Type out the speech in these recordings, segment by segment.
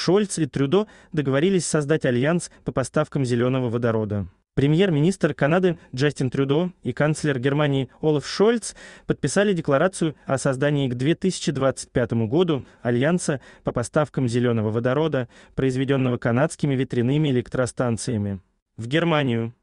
Шольц и Трюдо договорились создать альянс по поставкам зеленого водорода. Премьер-министр Канады Джастин Трюдо и канцлер Германии Олаф Шольц подписали декларацию о создании к 2025 году альянса по поставкам зеленого водорода, произведенного канадскими ветряными электростанциями в Германию.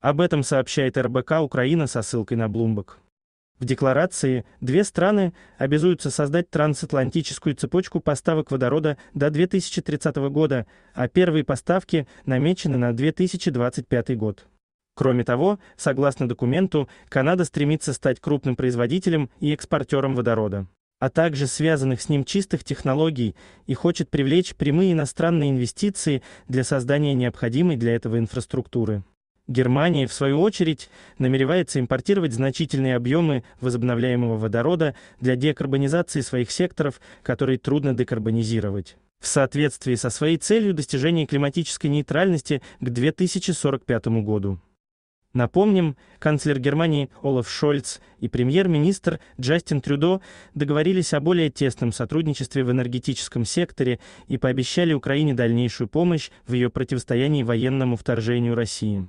Об этом сообщает РБК Украина со ссылкой на Bloomberg. В декларации две страны обязуются создать трансатлантическую цепочку поставок водорода до 2030 года, а первые поставки намечены на 2025 год. Кроме того, согласно документу, Канада стремится стать крупным производителем и экспортером водорода, а также связанных с ним чистых технологий и хочет привлечь прямые иностранные инвестиции для создания необходимой для этого инфраструктуры. Германия, в свою очередь, намеревается импортировать значительные объемы возобновляемого водорода для декарбонизации своих секторов, которые трудно декарбонизировать. В соответствии со своей целью достижения климатической нейтральности к 2045 году. Напомним, канцлер Германии Олаф Шольц и премьер-министр Джастин Трюдо договорились о более тесном сотрудничестве в энергетическом секторе и пообещали Украине дальнейшую помощь в ее противостоянии военному вторжению России.